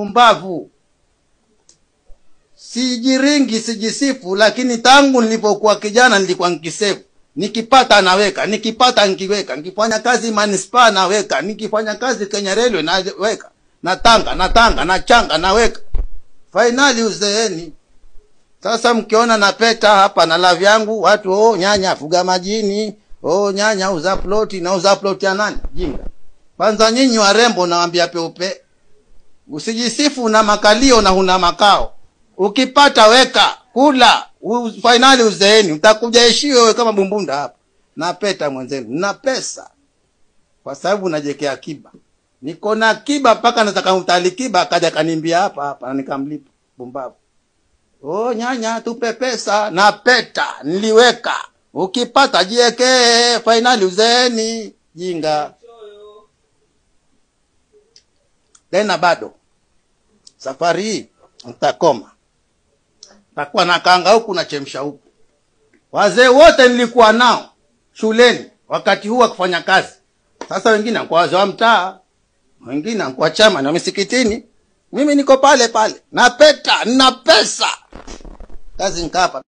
mpumbavu, Sijiringi, sijisifu, lakini tangu nilipokuwa kijana nilikuwa nikisave nikipata naweka, nikipata nkiweka, nikifanya kazi manispa naweka, nikifanya kazi Kenya Railway naweka, na Tanga na Tanga na changa naweka. Fainali uzeeni. Sasa mkiona napeta hapa na love yangu watu, oh, nyanya fuga majini, oh, nyanya uza ploti na uza ploti ya nani? Jinga. Kwanza nyinyi warembo nawaambia peupe. Usijisifu na makalio na una makao. Ukipata weka, kula, fainali finali uzeeni, utakuja heshio wewe kama bumbunda hapa. Na peta mwenzenu, na pesa. Kwa sababu najekea kiba, Niko na kiba mpaka nataka mtali kiba akaja kanimbia hapa hapa na nikamlipa bumbavu. Oh, nyanya tupe pesa na peta niliweka. Ukipata jiekee finali uzeeni jinga. Tena bado Safari hii ntakoma takuwa na kanga huku na chemsha huku. Wazee wote nilikuwa nao shuleni wakati huu wakufanya kazi. Sasa wengine ankuwa wazee wa mtaa, wengine ankuwa chama na misikitini. Mimi niko pale pale, napeta, nina pesa kazi, nkapa